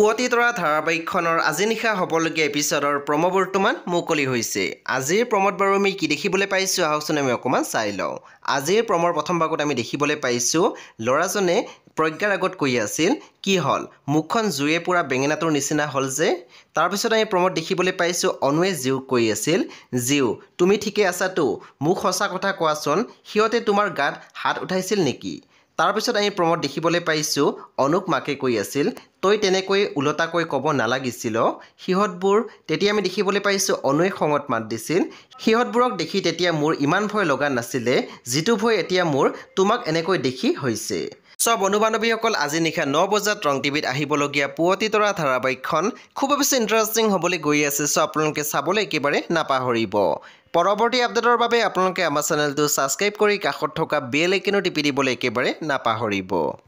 তৰা ধাৰাবাহিকখনৰ আজি নিশা হ'বলগীয়া এপিচডৰ প্ৰম' বৰ্তমান মুকলি হৈছে আজিৰ প্ৰমত বাৰু আমি কি দেখিবলৈ পাইছোঁ আহকচোন আমি অকণমান চাই লওঁ আজিৰ প্ৰমৰ প্ৰথম ভাগত আমি দেখিবলৈ পাইছোঁ ল'ৰাজনে প্ৰজ্ঞাৰ আগত কৈ আছিল কি হ'ল মুখখন জুয়ে পোৰা বেঙেনাটোৰ নিচিনা হ'ল যে তাৰপিছত আমি প্ৰমত দেখিবলৈ পাইছোঁ অনুৱে জিউক কৈ আছিল জিউ তুমি ঠিকেই আছাতো মোক সঁচা কথা কোৱাচোন সিহঁতে তোমাৰ গাত হাত উঠাইছিল নেকি তাৰপিছত আমি প্ৰমত দেখিবলৈ পাইছোঁ অনুক মাকে কৈ আছিল তই তেনেকৈ ওলোটাকৈ ক'ব নালাগিছিল সিহঁতবোৰ তেতিয়া আমি দেখিবলৈ পাইছোঁ অনুৱে খঙত মাত দিছিল সিহঁতবোৰক দেখি তেতিয়া মোৰ ইমান ভয় লগা নাছিলে যিটো ভয় এতিয়া মোৰ তোমাক এনেকৈ দেখি হৈছে চ' বন্ধু বান্ধৱীসকল আজি নিশা ন বজাত ৰং টিভিত আহিবলগীয়া পুৱতি তৰা ধাৰাবাহিকখন খুব বেছি ইণ্টাৰেষ্টিং হ'বলৈ গৈ আছে চ' আপোনালোকে চাবলৈ একেবাৰে নাপাহৰিব পৰৱৰ্তী আপডেটৰ বাবে আপোনালোকে আমাৰ চেনেলটো ছাবস্ক্ৰাইব কৰি কাষত থকা বেল আইকেনো টিপি দিবলৈ একেবাৰে নাপাহৰিব